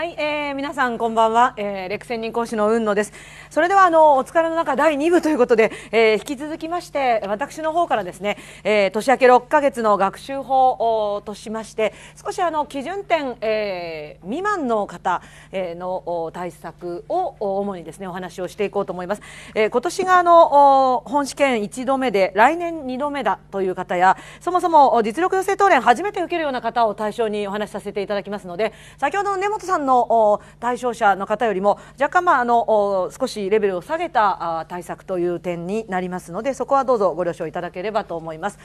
はい、えー、皆さんこんばんは、えー、レクセン人講師の雲野ですそれではあのお疲れの中第2部ということで、えー、引き続きまして私の方からですね、えー、年明け6か月の学習法としまして少しあの基準点、えー、未満の方えの対策を主にですねお話をしていこうと思います、えー、今年があの本試験1度目で来年2度目だという方やそもそも実力養成当連初めて受けるような方を対象にお話しさせていただきますので先ほどの根本さんのの対象者の方よりも若干、まあ、あの少しレベルを下げた対策という点になりますのでそこはどうぞご了承いただければと思います。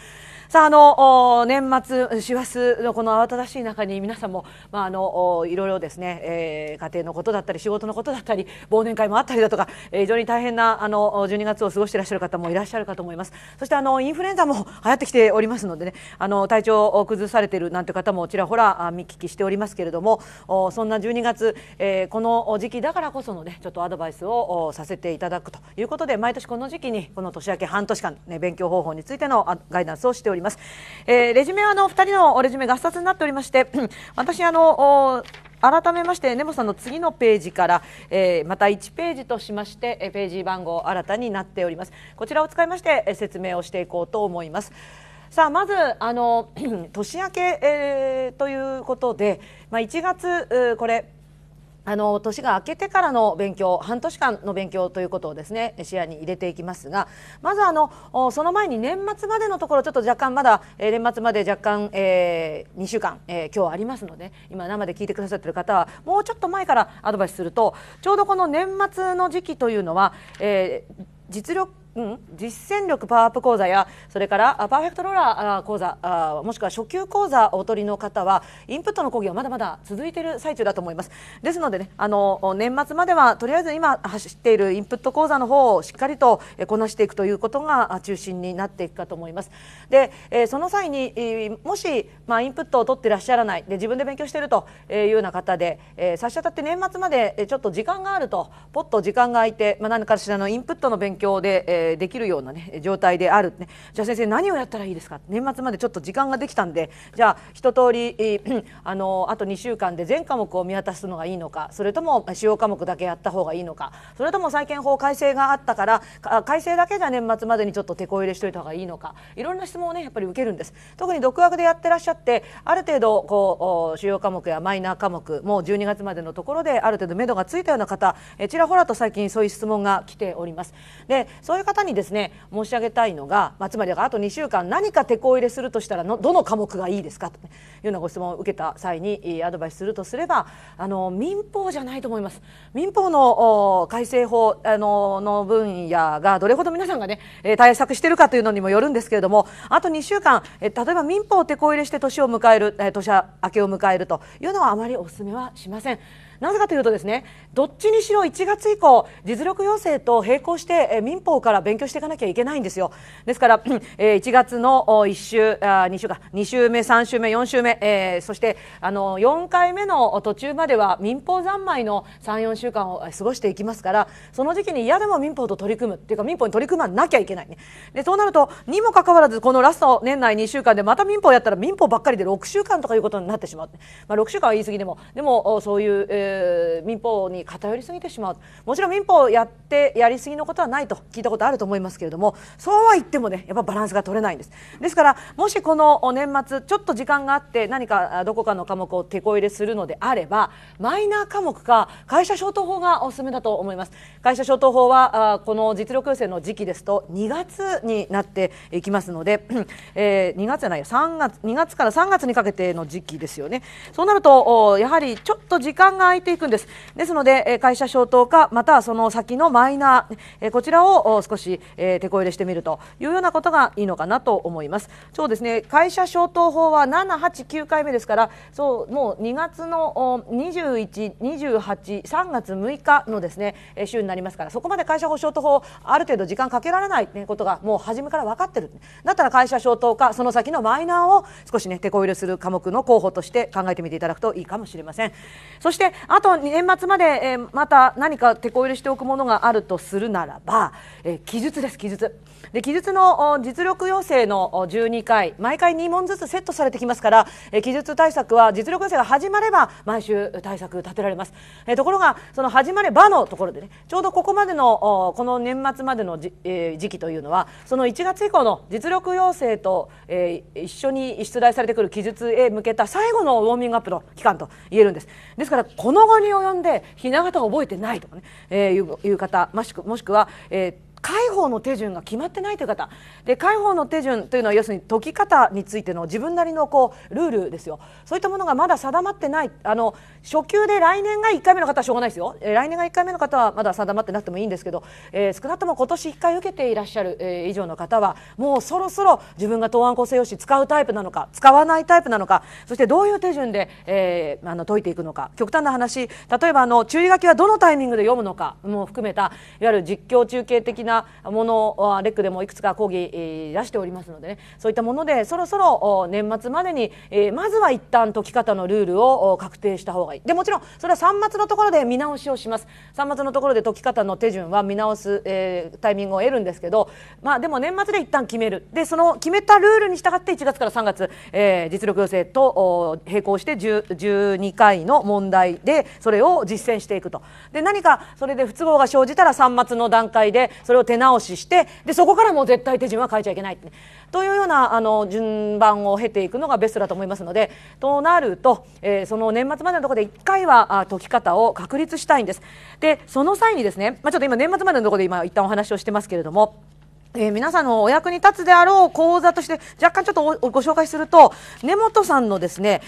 さああの年末師走のこの慌ただしい中に皆さんもまああのいろいろですね、えー、家庭のことだったり仕事のことだったり忘年会もあったりだとか、えー、非常に大変なあの12月を過ごしていらっしゃる方もいらっしゃるかと思います。そしてあのインフルエンザも流行ってきておりますのでねあの体調を崩されているなんて方もちらほら見聞きしておりますけれどもそんな12月、えー、この時期だからこそのねちょっとアドバイスをさせていただくということで毎年この時期にこの年明け半年間ね勉強方法についてのガイダンスをしております。おります、えー、レジュメはあの2人のレジュメ合冊になっておりまして 私あの改めまして根本さんの次のページから、えー、また1ページとしまして、えページ番号新たになっておりますこちらを使いまして、え説明をしていこうと思いますさあまずあの 年明け、えー、ということで、まあ、1月これあの年が明けてからの勉強半年間の勉強ということをですね視野に入れていきますがまずあのその前に年末までのところちょっと若干まだ、えー、年末まで若干、えー、2週間、えー、今日ありますので今生で聞いてくださっている方はもうちょっと前からアドバイスするとちょうどこの年末の時期というのは、えー、実力うん、実践力パワーアップ講座やそれからパーフェクトローラー講座あもしくは初級講座をお取りの方はインプットの講義はまだまだ続いている最中だと思いますですのでねあの年末まではとりあえず今走っているインプット講座の方をしっかりとこなしていくということが中心になっていくかと思いますで、えその際にもし、まあ、インプットを取っていらっしゃらないで自分で勉強しているというような方で、え差し当たって年末までちょっと時間があるとポッと時間が空いて、まあ、何かしらのインプットの勉強で、ええー、できるような、ね、状態である、ね、じゃあ先生何をやったらいいですか年末までちょっと時間ができたんでじゃあ一通り、えー、あのあと2週間で全科目を見渡すのがいいのかそれとも主要科目だけやった方がいいのかそれとも債権法改正があったから改正だけじゃ年末までにちょっと手こ入れしといた方がいいのかいろんな質問をねやっぱり受けるんです特に独学でやってらっしゃってある程度こう主要科目やマイナー科目もう12月までのところである程度目処がついたような方えちらほらと最近そういう質問が来ておりますでそういう方方にですね申し上げたいのが、まあ、つまりあと2週間何か手こ入れするとしたらのどの科目がいいですかというようなご質問を受けた際にアドバイスするとすればあの民法じゃないと思います。民法の改正法あのの分野がどれほど皆さんがね対策しているかというのにもよるんですけれどもあと2週間例えば民法を手こ入れして年を迎える年明けを迎えるというのはあまりお勧めはしません。なぜかというとですねどっちにしろ1月以降実力要請と並行して民法から勉強していかなきゃいけないんですよですから、えー、1月の1週あ2週か2週目3週目4週目、えー、そしてあの4回目の途中までは民法三昧の34週間を過ごしていきますからその時期に嫌でも民法と取り組むっていうか民法に取り組まなきゃいけないねでそうなるとにもかかわらずこのラスト年内2週間でまた民法やったら民法ばっかりで6週間とかいうことになってしまう、まあ、6週間は言い過ぎでもでもそういう、えー、民法に偏りすぎてしまうもちろん民法やってやりすぎのことはないと聞いたことあるると思いますけれどもそうは言ってもねやっぱバランスが取れないんですですからもしこの年末ちょっと時間があって何かどこかの科目を手こ入れするのであればマイナー科目か会社消灯法がおすすめだと思います会社消灯法はあこの実力予選の時期ですと2月になっていきますので、えー、2月じゃないよ3月2月から3月にかけての時期ですよねそうなるとやはりちょっと時間が空いていくんですですのでえ会社消灯かまたはその先のマイナーこちらを少し少し、えー、手こ入れしてみるというようなことがいいのかなと思いますそうですね会社消灯法は7、8、9回目ですからそうもう2月の21、28、3月6日のですね週になりますからそこまで会社保証と法ある程度時間かけられないねことがもう初めから分かってるだったら会社消灯かその先のマイナーを少しね手こ入れする科目の候補として考えてみていただくといいかもしれませんそしてあと年末まで、えー、また何か手こ入れしておくものがあるとするならば、えー、記述です記述で記述の実力要請の12回毎回2問ずつセットされてきますから記述対策は実力要請が始まれば毎週対策立てられますところがその始まればのところでねちょうどここまでのこの年末までの、え時期というのはその1月以降の実力要請と、え一緒に出題されてくる記述へ向けた最後のウォーミングアップの期間と言えるんですですからこの後に及んでひな形を覚えてないとかね、えー、いう方もしくもしくは、えー解放の手順が決まってないという方で解放の手順というのは要するに解き方についての自分なりのこうルールですよそういったものがまだ定まってないあの初級で来年が1回目の方はしょうがないですよ、えー、来年が1回目の方はまだ定まってなくてもいいんですけど、えー、少なくとも今年1回受けていらっしゃる、えー、以上の方はもうそろそろ自分が答案構成用紙使うタイプなのか使わないタイプなのかそしてどういう手順で、えー、あの解いていくのか極端な話例えばあの注意書きはどのタイミングで読むのかも含めたいわゆる実況中継的ななものレックでもいくつか講義出しておりますのでねそういったものでそろそろ年末までにまずは一旦解き方のルールを確定した方がいい。でもちろんそれは3末のところで見直しをします。3末のところで解き方の手順は見直す、えタイミングを得るんですけど、まあ、でも年末で一旦決めるでその決めたルールに従って1月から3月、え実力要請と並行して12回の問題でそれを実践していくとで何かそれで不都合が生じたら3末の段階でそれを手直ししてでそこからもう絶対手順は変えちゃいけない、ね、というようなあの順番を経ていくのがベストだと思いますのでとなると、えー、その年末までのところで1回はあ解き方を確立したいんです。でその際にですね、まあ、ちょっと今年末までのところで今一旦お話をしてますけれども。えー、皆さんのお役に立つであろう講座として若干ちょっとご紹介すると根本さんのですね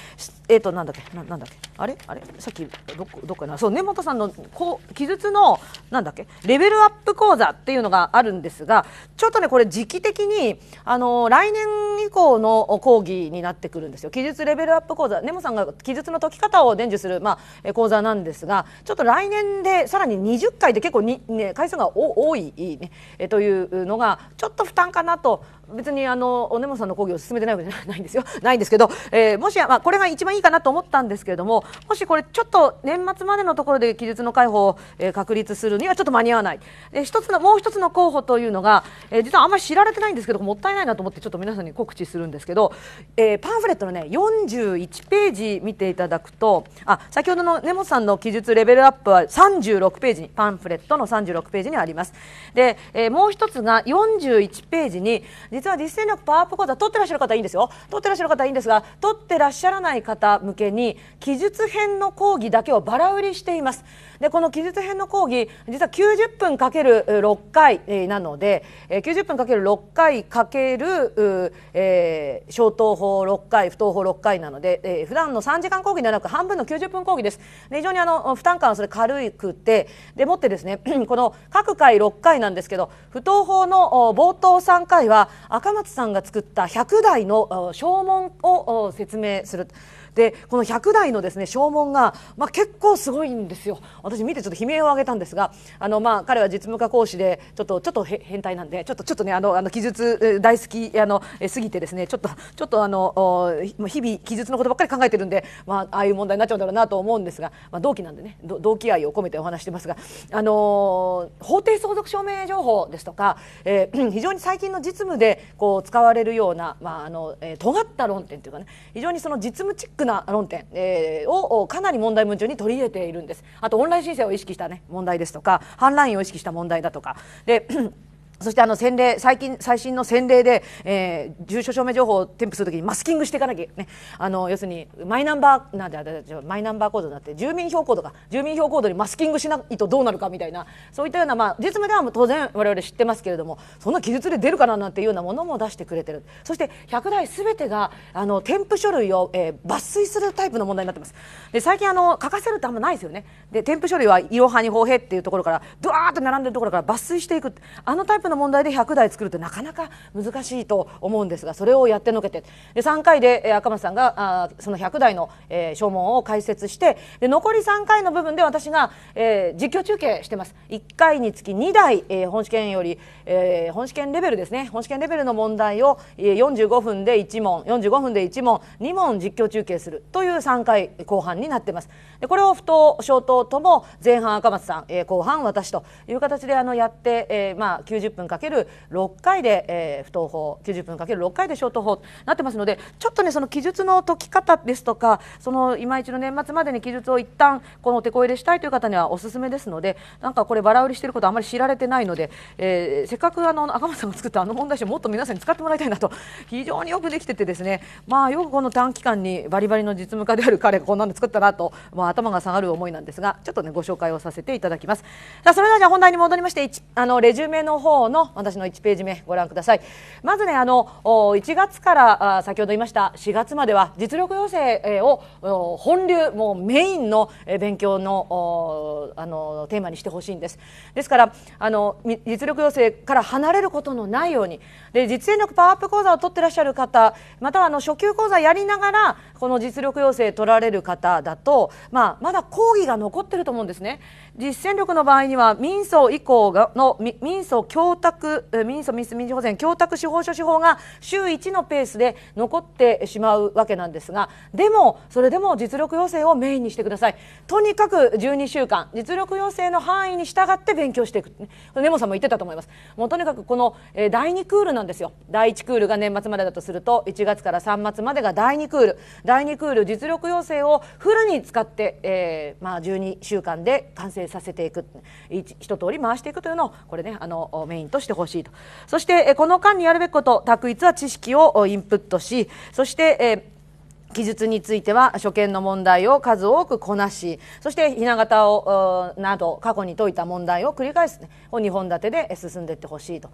えっ、ー、となんだっけななんだっけあれあれさっきどこどっかなそう根本さんのこう記述のなんだっけレベルアップ講座っていうのがあるんですがちょっとねこれ時期的にあの来年以降の講義になってくるんですよ記述レベルアップ講座根本さんが記述の解き方を伝授するまあ講座なんですがちょっと来年でさらに20回で結構にね回数がお多いねえというのがちょっと負担かなと別にあのおねもさんの講義を進めてないわけじゃないんですよ ないんですけど、えー、もし、まあ、これが一番いいかなと思ったんですけれどももしこれちょっと年末までのところで記述の解放を、えー、確立するにはちょっと間に合わない、えー、一つのもう一つの候補というのが、えー、実はあんまり知られてないんですけどもったいないなと思ってちょっと皆さんに告知するんですけど、えー、パンフレットのね41ページ見ていただくとあ先ほどの根本さんの記述レベルアップは36ページにパンフレットの36ページにあります。で、えー、もう一つが41ページに実は実践力パワーアップ講座取ってらっしゃる方いいんですよ取ってらっしゃる方いいんですが取ってらっしゃらない方向けに記述編の講義だけをバラ売りしていますでこの記述編の講義実は90分かける6回なので90分かける6回かける、えー、消灯法6回不等法6回なので、えー、普段の3時間講義ではなく半分の90分講義です。で非常にあの負担感はそれ軽くてでもってですね この各回6回なんですけど不等法の冒頭3回は赤松さんが作った100台の証文を説明する。でこの100台のですね証文が、まあ、結構すごいんですよ。私見てちょっと悲鳴を上げたんですがあの、まあ、彼は実務家講師でちょっとちょっと変態なんでちょっとちょっとねあのあの記述大好きあのすぎてですねちょっとちょっとあの日々記述のことばっかり考えてるんで、まあ、ああいう問題になっちゃうんだろうなと思うんですが、まあ、同期なんでね同期愛を込めてお話してますが、あの法定相続証明情報ですとか、えー、非常に最近の実務でこう使われるような、まああのえー、尖った論点というかね非常にその実務チックな論点、えー、をかなり問題文中に取り入れているんです。あとオンライン申請を意識した、ね、問題ですとか反乱員を意識した問題だとかでそしてあの洗礼最近最新の洗礼で、えー、住所証明情報を添付するときにマスキングしていかなきゃ、ね、あの要するにマイナンバーなんでマイナンバーコードになって住民票コードか住民票コードにマスキングしないとどうなるかみたいなそういったような、まあ、実務では当然我々知ってますけれどもそんな記述で出るかななんていうようなものも出してくれてるそして100台すべてがあの添付書類を、えー、抜粋するタイプの問題になってますで最近あの書かせるってあんまないですよねで添付書類はいろはに法へっていうところからドワーッと並んでるところから抜粋していくあのタイププの問題で100台作るってなかなか難しいと思うんですがそれをやってのけてで3回で赤松さんがあその100台の、えー、証文を解説してで残り3回の部分で私が、えー、実況中継してます1回につき2台、えー、本試験より、えー、本試験レベルですね本試験レベルの問題を45分で1問45分で1問2問実況中継するという3回後半になってますでこれを不当消灯とも前半赤松さん、えー、後半私という形であのやって、えー、まあ90分かける6回で、えー、不登法90分かける6回でショート法となってますのでちょっとねその記述の解き方ですとかその今一の年末までに記述を一旦この手こ入れしたいという方にはおすすめですのでなんかこれバラ売りしていることあまり知られてないので、えー、せっかくあの赤松さんが作ったあの問題集もっと皆さんに使ってもらいたいなと非常によくできててですねまあよくこの短期間にバリバリの実務家である彼がこんなの作ったなと、まあ、頭が下がる思いなんですがちょっとねご紹介をさせていただきます。さあそれではじゃあ本題に戻りましてあのレジュメの方方の私の1ページ目ご覧くださいまずねあの1月から先ほど言いました4月までは実力養成を本流もうメインの勉強のあのテーマにしてほしいんですですからあの実力養成から離れることのないようにで実践力パワーアップ講座を取ってらっしゃる方またはあの初級講座やりながらこの実力養成取られる方だと、まあ、まだ講義が残ってると思うんですね。実践力の場合には民訴以降の民訴供託民訴民主事保全供託司法書士法が週1のペースで残ってしまうわけなんですがでもそれでも実力要請をメインにしてくださいとにかく12週間実力要請の範囲に従って勉強していく根本さんも言ってたと思いますもうとにかくこの、第2クールなんですよ第1クールが年末までだとすると1月から3月までが第2クール第2クール実力要請をフルに使って、えー、まあ、12週間で完成させていく一通り回していくというのをこれねあのメインとしてほしいとそしてこの間にやるべきこと択一は知識をインプットしそして、え記述については初見の問題を数多くこなしそしてひな形をなど過去に解いた問題を繰り返す、ね、を2本立てで進んでいってほしいと。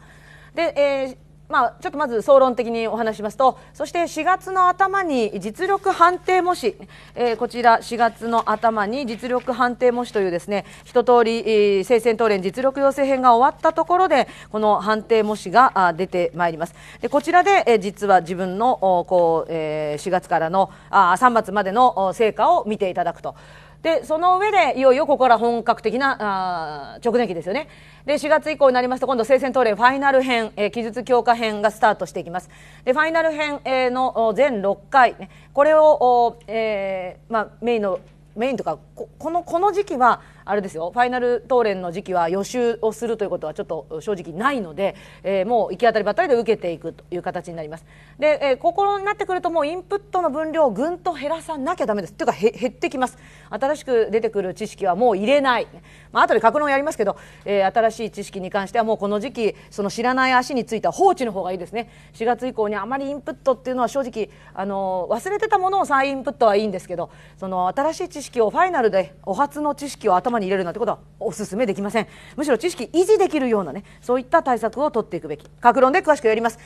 で、えーまあ、ちょっとまず総論的にお話しますとそして4月の頭に実力判定模試、えー、こちら4月の頭に実力判定模試というですね一通り、えー、聖戦討論実力要請編が終わったところでこの判定模試が出てまいりますでこちらで、えー、実は自分のこう、えー、4月からのあ3月までの成果を見ていただくと。でその上でいよいよここから本格的なあ直前期ですよねで4月以降になりますと今度聖戦東例ファイナル編、えー、記述強化編がスタートしていきますでファイナル編、えー、の全6回、ね、これをお、えーまあ、メインのメインとかここのこの時期はあれですよファイナル当連の時期は予習をするということはちょっと正直ないので、えー、もう行き当たりばったりで受けていくという形になりますで、えー、ここになってくるともうインプットの分量をぐんと減らさなきゃだめですっていうか減ってきます新しく出てくる知識はもう入れない、まあ後で格論やりますけど、えー、新しい知識に関してはもうこの時期その知らない足については放置の方がいいですね4月以降にあまりインプットっていうのは正直あの忘れてたものを再インプットはいいんですけどその新しい知識をファイナルでお初の知識を頭頭に入れるなんてことはお勧めできませんむしろ知識維持できるようなねそういった対策を取っていくべき各論で詳しくやります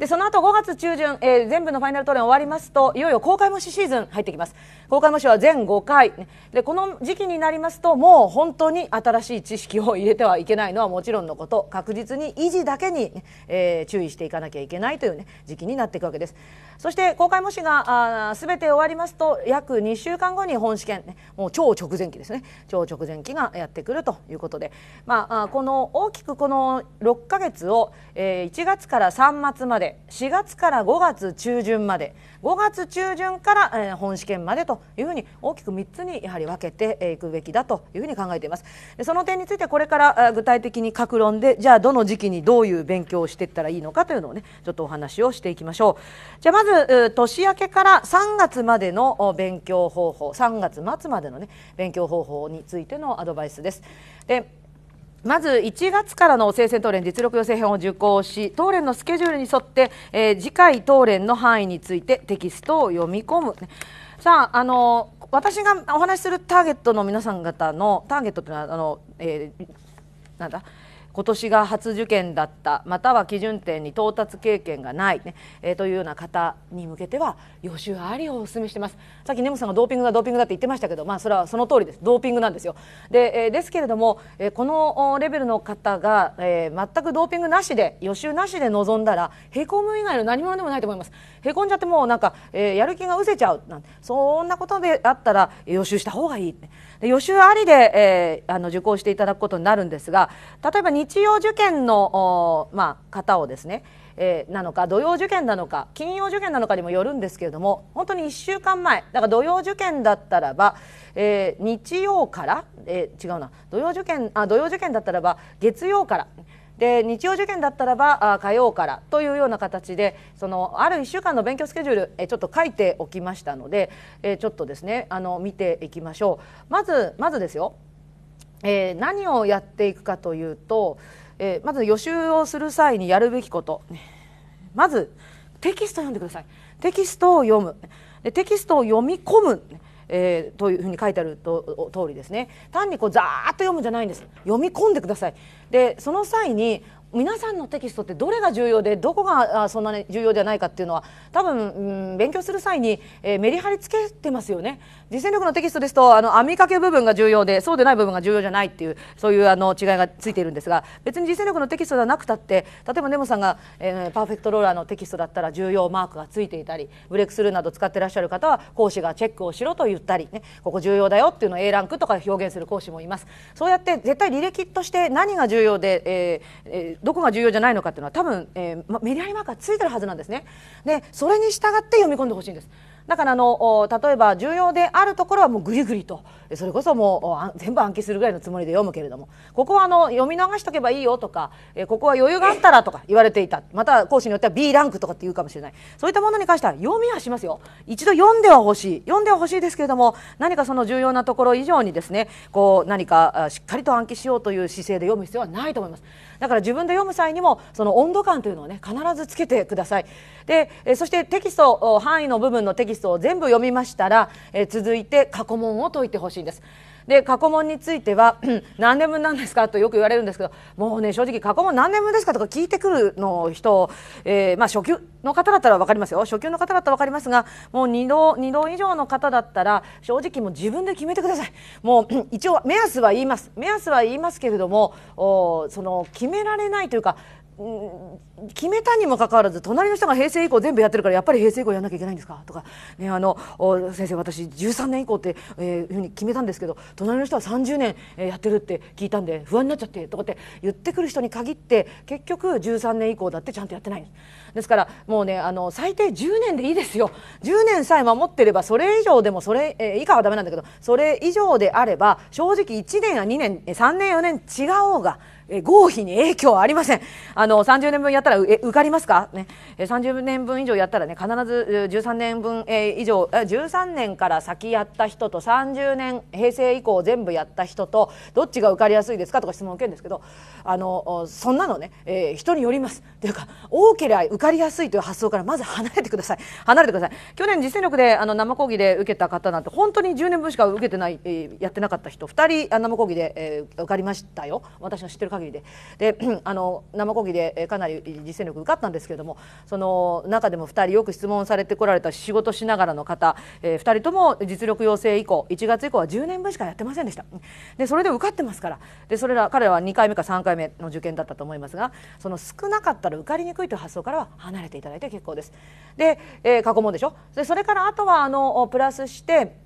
でその後5月中旬、えー、全部のファイナルトレーン終わりますといよいよ公開模試シーズン入ってきます公開模試は全5回でこの時期になりますともう本当に新しい知識を入れてはいけないのはもちろんのこと確実に維持だけに、えー、注意していかなきゃいけないという、ね、時期になっていくわけですそして公開模試がすべて終わりますと約2週間後に本試験、ね、もう超直前期ですね超直前期がやってくるということで、まあ、この大きくこの6か月を、えー、1月から3月まで4月から5月中旬まで5月中旬から、え本試験までというふうに大きく3つにやはり分けていくべきだというふうに考えていますその点についてこれから具体的に各論でじゃあどの時期にどういう勉強をしていったらいいのかというのをねちょっとお話をしていきましょうじゃあまず年明けから3月までの勉強方法3月末までのね勉強方法についてのアドバイスですでまず1月からの生鮮当連実力予選編を受講し当連のスケジュールに沿って、えー、次回当連の範囲についてテキストを読み込む。さああの私がお話しするターゲットの皆さん方のターゲットというのはあの、えー、なんだ今年が初受験だったまたは基準点に到達経験がないね、えー、というような方に向けては予習ありをお勧めしてますさっきネムさんがドーピングだドーピングだって言ってましたけど、まあ、それはその通りですドーピングなんですよで、えー、ですけれども、えー、このレベルの方が、えー、全くドーピングなしで予習なしで臨んだらへこむ以外の何者でもないと思いますへこんじゃってもうなんか、えー、やる気が失せちゃうなんてそんなことであったら予習した方がいいって、で予習ありで、えー、あの受講していただくことになるんですが例えば日曜受験の、まあ、方をですねえー、なのか土曜受験なのか金曜受験なのかにもよるんですけれども本当に1週間前だから土曜受験だったらば、えー、日曜から、えー、違うな土曜受験あ土曜受験だったらば月曜からで日曜受験だったらばあ火曜からというような形でそのある1週間の勉強スケジュールえちょっと書いておきましたのでえちょっとですねあの見ていきましょうまずまずですよ、えー、何をやっていくかというと、えー、まず予習をする際にやるべきこと、まずテキスト読んでくださいテキストを読むテキストを読み込む、えー、というふうに書いてあると通りですね単にこうざーっと読むんじゃないんです読み込んでくださいでその際に皆さんのテキストってどれが重要でどこがそんなに重要ではないかっていうのは多分、うん、勉強する際に、えー、メリハリつけてますよね実践力のテキストですとあの網掛け部分が重要でそうでない部分が重要じゃないっていうそういうあの違いがついているんですが別に実践力のテキストではなくたって例えばネモさんが、えー、パーフェクトローラーのテキストだったら重要マークがついていたりブレイクスルーなど使ってらっしゃる方は講師がチェックをしろと言ったり、ね、ここ重要だよっていうのを A ランクとか表現する講師もいますそうやって絶対履歴として何が重要で、えーえーどこが重要じゃないのかっていうのは多分、えー、メディアリマークがついてるはずなんですね。でそれに従って読み込んでほしいんです。だからあの例えば重要であるところはもうぐりぐりとそれこそもう全部暗記するぐらいのつもりで読むけれどもここはあの読み逃しとけばいいよとかここは余裕があったらとか 言われていたまた講師によっては B ランクとかって言うかもしれないそういったものに関しては読みはしますよ一度読んではほしい読んではほしいですけれども何かその重要なところ以上にですねこう何かしっかりと暗記しようという姿勢で読む必要はないと思います。だから自分で読む際にもその温度感というのをね必ずつけてくださいでそしてテキスト範囲の部分のテキストを全部読みましたら続いて過去問を解いてほしいんですで過去問については 何年分なんですかとよく言われるんですけどもうね正直過去問何年分ですかとか聞いてくるの人、えー、まあ、初級の方だったら分かりますよ初級の方だったら分かりますがもう2度 ,2 度以上の方だったら正直もう自分で決めてくださいもう 一応目安は言います目安は言いますけれどもその決められないというか決めたにもかかわらず隣の人が平成以降全部やってるからやっぱり平成以降やらなきゃいけないんですかとか、ね、あの先生私13年以降って、えー、いうふうに決めたんですけど隣の人は30年、えやってるって聞いたんで不安になっちゃってとかって言ってくる人に限って結局13年以降だってちゃんとやってないです。からもうねあの最低10年でいいですよ10年さえ守ってればそれ以上でもそれ、えー、以下はだめなんだけどそれ以上であれば正直1年や2年3年4年違おうがえ合否に影響はありませんあの30年分やったらえ受かりますか、ね、30年分以上やったらね必ず13年分、え以上13年から先やった人と30年平成以降全部やった人とどっちが受かりやすいですかとか質問を受けるんですけどあのそんなのね、えー、人によりますというか多ければ受かりやすいという発想からまず離れてください離れてください去年実践力であの生講義で受けた方なんて本当に10年分しか受けてない、えやってなかった人2人生講義で、えー、受かりましたよ私の知ってる限りでで あの生講義でかなり実践力受かったんですけれどもその中でも2人よく質問されてこられた仕事しながらの方、えー、2人とも実力養成以降1月以降は10年分しかやってませんでしたでそれで受かってますからでそれら彼らは2回目か3回目の受験だったと思いますがその少なかったら受かりにくいという発想からは離れていただいて結構ですで、えー、過去問でしょでそれからあとはあのプラスして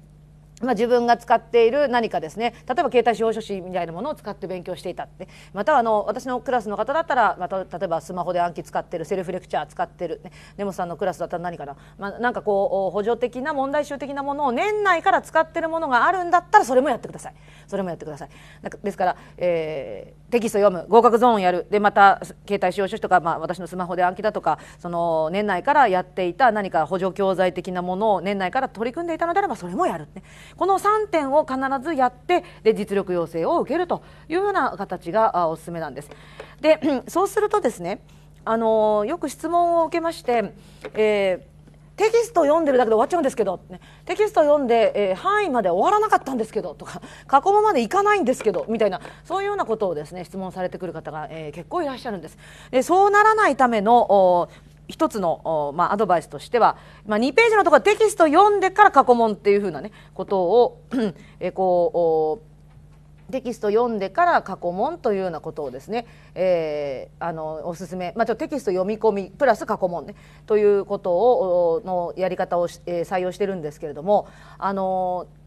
まあ、自分が使っている何かですね例えば携帯司法書士みたいなものを使って勉強していたってまたはあの私のクラスの方だったらまた例えばスマホで暗記使ってるセルフレクチャー使ってる、ね、根本さんのクラスだったら何かな、まあ、なんかこう補助的な問題集的なものを年内から使ってるものがあるんだったらそれもやってくださいそれもやってくださいですから、えーテキスト読む合格ゾーンやるでまた携帯使用書士とか、まあ、私のスマホで暗記だとかその年内からやっていた何か補助教材的なものを年内から取り組んでいたのであればそれもやる、ね、この3点を必ずやってで実力要請を受けるというような形がおすすめなんです。でそうするとですねあのよく質問を受けまして、えーテキスト読んでるだけで終わっちゃうんですけど、ね、テキスト読んで、えー、範囲まで終わらなかったんですけどとか過去問までいかないんですけどみたいなそういうようなことをですね質問されてくる方が、えー、結構いらっしゃるんです。でそうならないための一つの、まあ、アドバイスとしては、まあ、2ページのところテキスト読んでから過去問っていうふうなねことをえこうテキスト読んでから過去問というようなことをですね、えー、あのおすすめ、まあ、ちょっとテキスト読み込みプラス過去問ねということをのやり方を、えー、採用してるんですけれどもあのー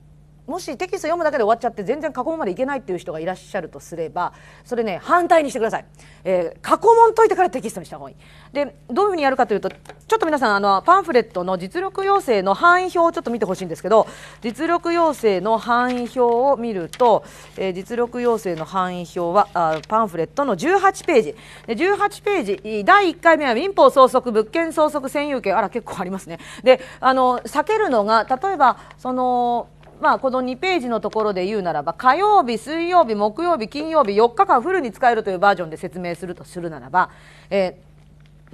もしテキスト読むだけで終わっちゃって全然過去問までいけないっていう人がいらっしゃるとすればそれね反対にしてください、えー、過去問解いてからテキストにした方がいいでどういうふうにやるかというとちょっと皆さんあのパンフレットの実力要請の範囲表をちょっと見てほしいんですけど実力要請の範囲表を見ると、えー、実力要請の範囲表はあパンフレットの18ページで18ページ第1回目は民法相則物件相則占有権あら結構ありますねであの避けるのが例えばそのまあ、この2ページのところで言うならば火曜日、水曜日、木曜日、金曜日4日間フルに使えるというバージョンで説明するとするならば、え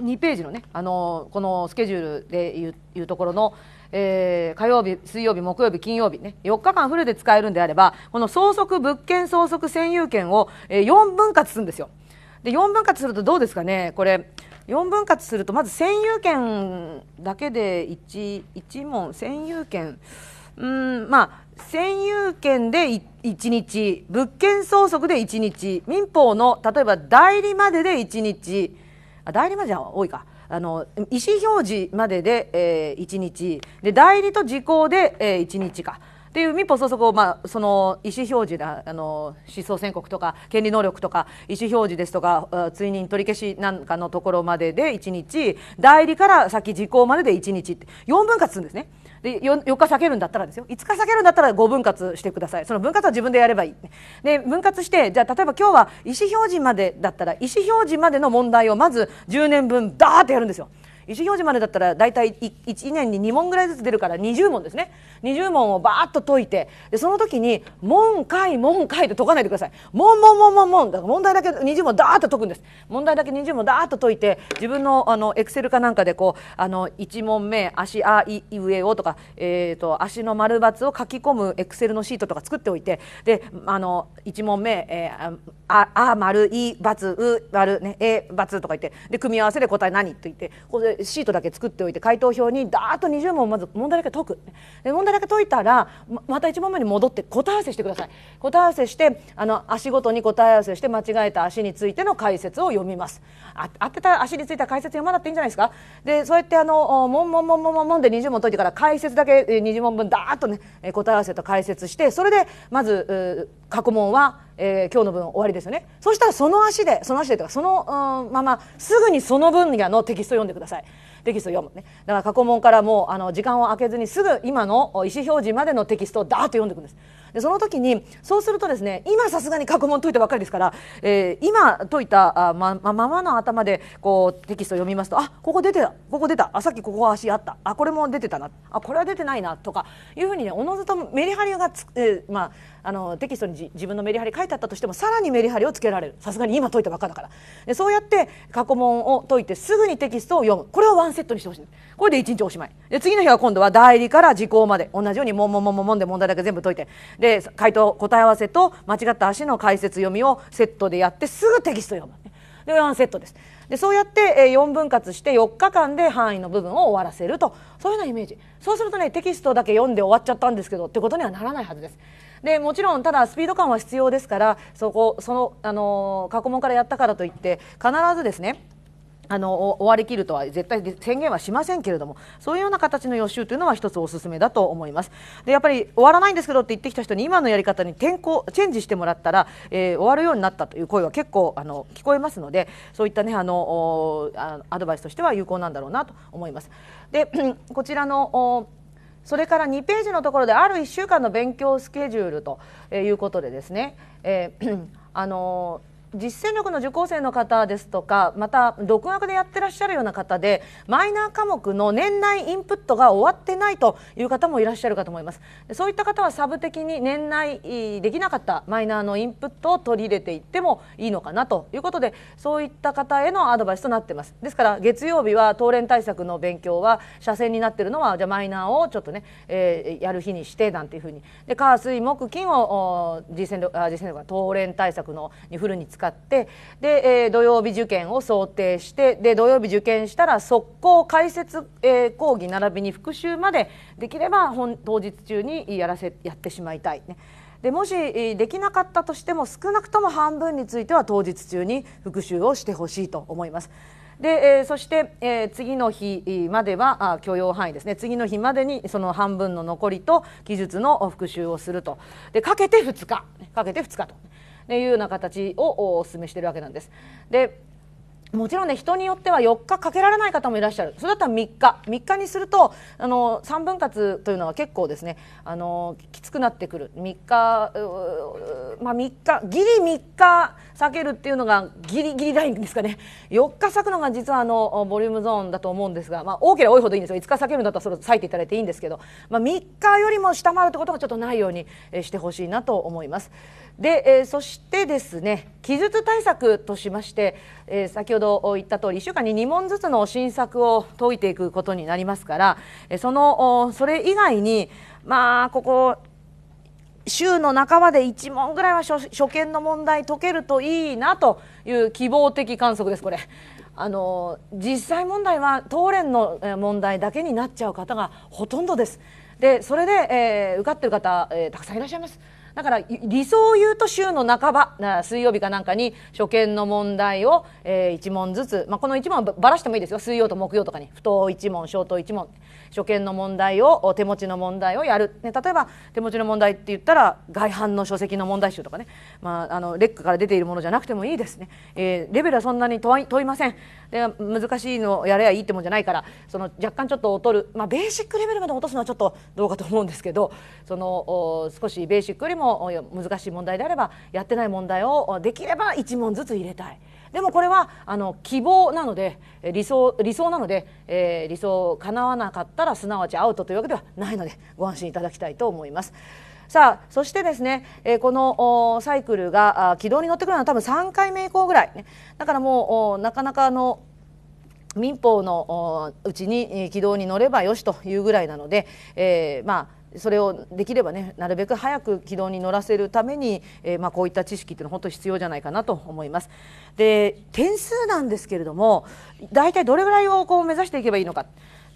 ー、2ページのね、あのー、このスケジュールでいうところの、えー、火曜日、水曜日、木曜日、金曜日、ね、4日間フルで使えるんであればこの相続、物件相続、占有権を、えー、4分割するんですよ。で4分割するとどうですかねこれ4分割するとまず占有権だけで 1, 1問占有権。うんまあ占有権で1日物件相続で1日民法の例えば代理までで1日あ代理までは多いかあの意思表示までで、えー、1日で代理と時効で、えー、1日か。っていう民法相続を、まあ、その意思表示だあの失踪宣告とか権利能力とか意思表示ですとか追認取り消しなんかのところまでで1日代理から先時効までで1日って4分割するんですね。で 4, 4日避けるんだったらですよ5日避けるんだったら5分割してくださいその分割は自分でやればいいで分割してじゃあ例えば今日は意思表示までだったら意思表示までの問題をまず10年分ダーってやるんですよ。意思表示までだったら大体1年に2問ぐらいずつ出るから20問ですね20問をバーッと解いてでその時に問解問解と解かないでください問問問問問だから問題だけ20問ダーッと解くんです問題だけ20問ダーッと解いて自分のあのエクセルかなんかでこうあの1問目足あいうえおとか、えーと、足の丸抜を書き込むエクセルのシートとか作っておいてであの1問目、えー、ああ丸い×う丸ねえ×とか言ってで組み合わせで答え何と言ってこれシートだけ作っておいて回答表にダーッと20問まず問題だけ解くで問題だけ解いたらまた1問目に戻って答え合わせしてください答え合わせしてあの足ごとに答え合わせして間違えた足についての解説を読みますあ当てた足についた解説読まなくていいんじゃないですかでそうやってあのもんもんもんもんもんもんで20問解いてから解説だけ20問分ダーッとね答え合わせと解説してそれでまず過去問は、えー、今日の分終わりですよねそしたらその足でその足でとかその、うん、まますぐにその分野のテキストを読んでくださいテキスト読むねだから過去問からもうあの時間を空けずにすぐ今の意思表示までのテキストをダーッと読んでいくんですでその時にそうするとですね今さすがに過去問解いたばっかりですから、えー、今解いたあまままの頭でこうテキストを読みますとあここ出てたここ出たあさっきここ足あったあこれも出てたなあこれは出てないなとかいうふうにねおのずとメリハリがつ、えー、まああのテキストに自分のメリハリ書いてあったとしてもさらにメリハリをつけられるさすがに今解いたばっかだからでそうやって過去問を解いてすぐにテキストを読むこれをワンセットにしてほしいこれで1日おしまいで次の日は今度は代理から時効まで同じようにもんもんもんもんもんで問題だけ全部解いてで回答答え合わせと間違った足の解説読みをセットでやってすぐテキスト読む。でワンセットですでそうやって4分割して4日間で範囲の部分を終わらせるとそういうようなイメージそうするとねテキストだけ読んで終わっちゃったんですけどってことにはならないはずです。でもちろんただスピード感は必要ですからそこその、あの過去問からやったからといって必ずですねあの終わりきるとは絶対宣言はしませんけれどもそういうような形の予習というのは一つおすすめだと思いますでやっぱり終わらないんですけどって言ってきた人に今のやり方に転校チェンジしてもらったら、えー、終わるようになったという声は結構あの聞こえますのでそういったねあのアドバイスとしては有効なんだろうなと思いますで こちらのそれから2ページのところである1週間の勉強スケジュールということでですね、えー、あのー実践力の受講生の方ですとかまた独学でやってらっしゃるような方でマイナー科目の年内インプットが終わってないという方もいらっしゃるかと思いますそういった方はサブ的に年内できなかったマイナーのインプットを取り入れていってもいいのかなということでそういった方へのアドバイスとなってますですから月曜日は当連対策の勉強は斜線になってるのはじゃあマイナーをちょっとね、えー、やる日にしてなんていうふうにで火水木金を実践力実践力は当連対策のにフルに使ってで、えー、土曜日受験を想定してで土曜日受験したら速攻解説、えー、講義並びに復習までできれば本当日中にやらせやってしまいたい、ね。でもしできなかったとしても少なくとも半分については当日中に復習をしてほしいと思います。で、えー、そして、えー、次の日まではあ許容範囲ですね次の日までにその半分の残りと記述の復習をするとでかけて2日かけて2日と。いうような形をお勧めしてるわけなんです。でもちろんね人によっては4日かけられない方もいらっしゃるそれだったら3日3日にするとあの3分割というのは結構ですねあのきつくなってくる3日まあ3日ギリ3日避けるっていうのがギリギリラインですかね4日咲くのが実はあのボリュームゾーンだと思うんですが、まあ、多ければ多いほどいいんですよ5日避けるんだったらそれを咲いていただいていいんですけど、まあ、3日よりも下回るってことがちょっとないようにしてほしいなと思います。で、えー、そしてですね記述対策としまして、えー、先ほど言った通り1週間に2問ずつの新作を解いていくことになりますから、えそのそれ以外にまあここ週の半ばで1問ぐらいは初見の問題解けるといいなという希望的観測ですこれ。あの実際問題は当連の問題だけになっちゃう方がほとんどです。でそれで、えー、受かってる方、えー、たくさんいらっしゃいます。だから理想を言うと週の半ば水曜日かなんかに初見の問題を、えー、1問ずつ、まあ、この1問はばらしてもいいですよ水曜と木曜とかに不当1問小答1問初見の問題を手持ちの問題をやる、ね、例えば手持ちの問題って言ったら外反の書籍の問題集とかね、まあ、あのレックから出ているものじゃなくてもいいですね、えー、レベルはそんなに問い問いませんで難しいのをやればいいってもんじゃないからその若干ちょっと劣る、まあ、ベーシックレベルまで落とすのはちょっとどうかと思うんですけどその少しベーシックよりも難しい問題であればやってない問題をできれば1問ずつ入れたい。でもこれはあの希望なので理想理想なので、えー、理想叶わなかったらすなわちアウトというわけではないのでご安心いただきたいと思います。さあそしてですね、えー、このサイクルが軌道に乗ってくるのは多分3回目以降ぐらい、ね、だからもうなかなかの民法のうちに軌道に乗ればよしというぐらいなので、えー、まあそれをできればねなるべく早く軌道に乗らせるために、えー、まあ、こういった知識っていうのは本当必要じゃないかなと思います。で点数なんですけれども大体どれぐらいをこう目指していけばいいのか。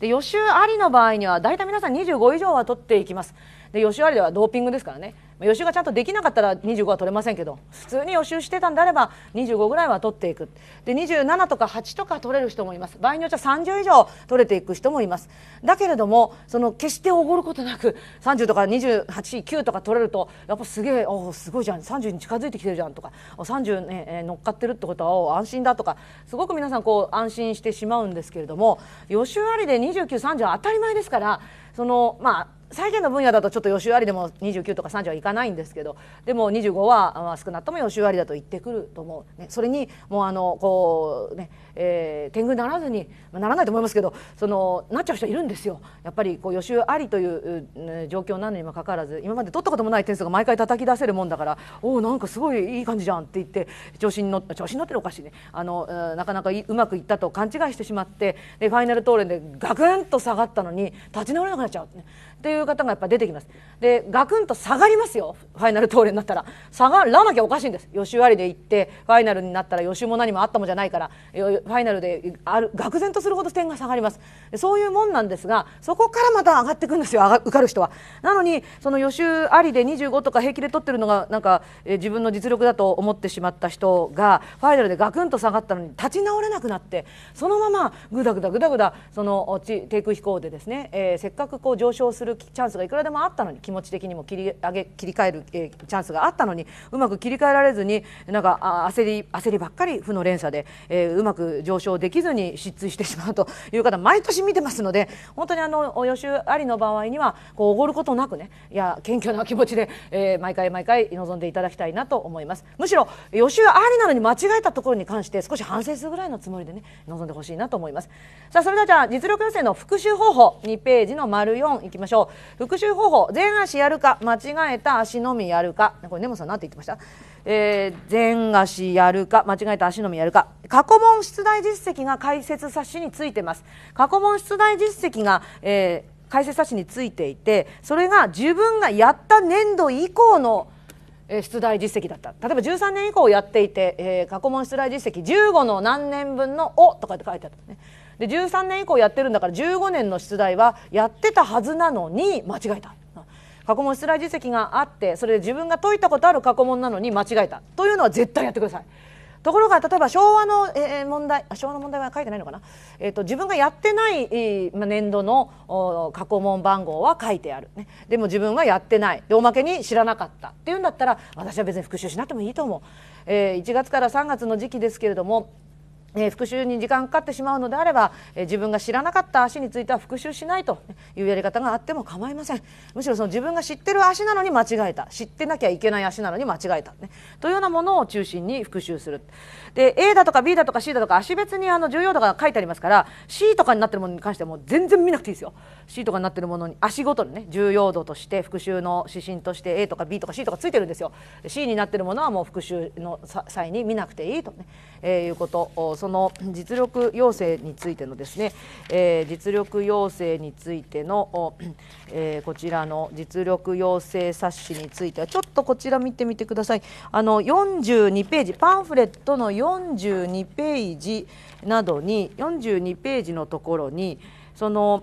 で予習ありの場合には大体皆さん25以上は取っていきます。で予習ありではドーピングですからね予習がちゃんとできなかったら25は取れませんけど普通に予習してたんであれば25ぐらいは取っていくで27とか8とか取れる人もいます場合によっては30以上取れていく人もいますだけれどもその決しておごることなく30とか289とか取れるとやっぱすげえおおすごいじゃん30に近づいてきてるじゃんとか30、ね、乗っかってるってことはお安心だとかすごく皆さんこう安心してしまうんですけれども予習ありで2930は当たり前ですからそのまあ再現の分野だとちょっと予習ありでも29とか30はいかないんですけどでも25は、あ、少なくとも予習ありだと言ってくると思う、ね、それにもうあのこうね、えー、天狗ならずに、まあ、ならないと思いますけどそのなっちゃう人いるんですよやっぱりこう予習ありという、ね、状況なのにもかかわらず今まで取ったこともない点数が毎回叩き出せるもんだからおおんかすごいいい感じじゃんって言って調子に乗って調子に乗ってるおかしいねあのなかなかうまくいったと勘違いしてしまってでファイナル討論でガクンと下がったのに立ち直れなくなっちゃう、という方がやっぱ出てきますでガクンと下がりますよファイナル通りになったら下がらなきゃおかしいんです予習ありで行ってファイナルになったら予習も何もあったもんじゃないからファイナルである愕然とするほど点が下がりますそういうもんなんですがそこからまた上がっていくんですよ受かる人は。なのにその予習ありで25とか平気で取ってるのがなんか、え自分の実力だと思ってしまった人がファイナルでガクンと下がったのに立ち直れなくなってそのままぐだぐだぐだぐだその低空飛行でですね、えー、せっかくこう上昇するチャンスがいくらでもあったのに気持ち的にも切り上げ切り替える、えー、チャンスがあったのにうまく切り替えられずになんかあ焦り焦りばっかり負の連鎖で、えー、うまく上昇できずに失墜してしまうという方毎年見てますので本当にあの予習ありの場合にはこうおごることなくねいや謙虚な気持ちで、えー、毎回毎回臨んでいただきたいなと思います。むしろ予習ありなのに間違えたところに関して少し反省するぐらいのつもりでね臨んでほしいなと思います。さあそれではじゃあ実力予選の復習方法2ページの丸4いきましょう。復習方法前足やるか間違えた足のみやるかこれ根本さん何て言ってましたえー、前足やるか間違えた足のみやるか過去問出題実績が解説冊子についてます過去問出題実績が、えー、解説冊子についていてそれが自分がやった年度以降の出題実績だった例えば13年以降やっていて、えー、過去問出題実績15の何年分の「お」とかって書いてあったねで13年以降やってるんだから15年の出題はやってたはずなのに間違えた過去問出題実績があってそれで自分が解いたことある過去問なのに間違えたというのは絶対やってください。ところが例えば昭和の、えー、問題昭和の問題は書いてないのかな、えーと、自分がやってない、えー、年度の過去問番号は書いてある、ね、でも自分はやってないでおまけに知らなかったっていうんだったら私は別に復習しなくてもいいと思う、えー、1月から3月の時期ですけれどもえ復習に時間かかってしまうのであれば、え自分が知らなかった足については復習しないというやり方があっても構いませんむしろその自分が知ってる足なのに間違えた知ってなきゃいけない足なのに間違えた、ね、というようなものを中心に復習するで A だとか B だとか C だとか足別にあの重要度が書いてありますから C とかになってるものに関してはもう全然見なくていいですよ C とかになってるものに足ごとにね重要度として復習の指針として A とか B とか C とかついてるんですよ C になってるものはもう復習の際に見なくていいとね、えー、いうことその実力要請についてのですね、えー、実力要請についての、えー、こちらの実力要請冊子についてはちょっとこちら見てみてくださいあの42ページパンフレットの42ページなどに42ページのところにその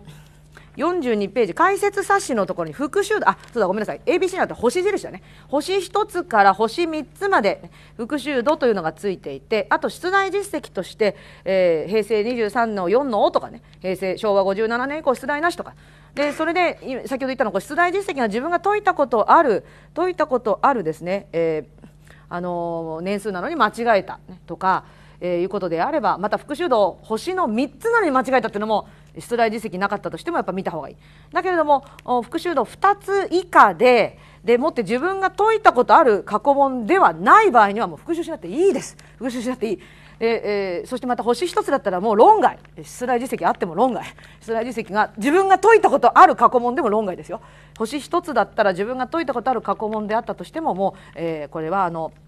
42ページ解説冊子のところに復習あそうだごめんなさい ABC なんて星印だね星1つから星3つまで復習度というのがついていてあと出題実績として、えー、平成23の4の「お」とかね平成昭和57年以降出題なしとかでそれで先ほど言ったのこ出題実績が自分が解いたことある解いたことあるですね、えー、あの年数なのに間違えた、ね、とか。えー、いうことであればまた復習度星の3つなのに間違えたっていうのも出題実績なかったとしてもやっぱ見た方がいいだけれども復習度2つ以下ででもって自分が解いたことある過去問ではない場合にはもう復習しなくていいです復習しなくていいええー、そしてまた星一つだったらもう論外出題実績あっても論外出題実績が自分が解いたことある過去問でも論外ですよ星一つだったら自分が解いたことある過去問であったとしてももう、えー、これはあの「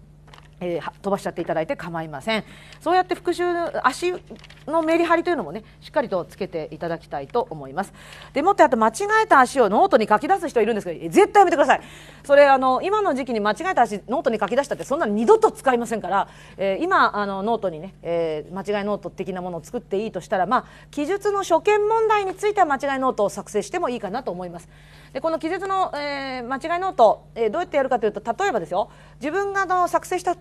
えー、飛ばしちゃっていただいて構いませんそうやって復習足のメリハリというのもねしっかりとつけていただきたいと思いますでもってあと間違えた足をノートに書き出す人いるんですけど絶対やめてくださいそれあの今の時期に間違えた足ノートに書き出したってそんな二度と使いませんから、えー、今あのノートにね、えー、間違いノート的なものを作っていいとしたらまあ記述の初見問題については間違いノートを作成してもいいかなと思いますでこの記述の、えー、間違いノート、えー、どうやってやるかというと例えばですよ自分がの作成した